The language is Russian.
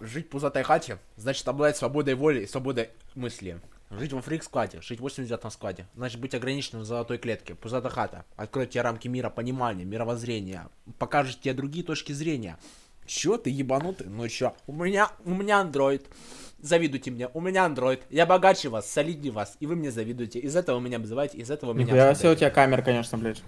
Жить в пузатой хате, значит обладать свободой воли и свободой мысли. Жить во фрик-складе, жить в 89-м складе, значит быть ограниченным в золотой клетке, пузата хата. Откроет тебе рамки мира, понимания, мировоззрения, покажет тебе другие точки зрения. Чё ты ебанутый? Ну чё? У меня, у меня андроид. Завидуйте мне, у меня андроид. Я богаче вас, солиднее вас, и вы мне завидуете. Из этого меня обзываете, из этого меня... Я все у тебя камера, конечно, блядь.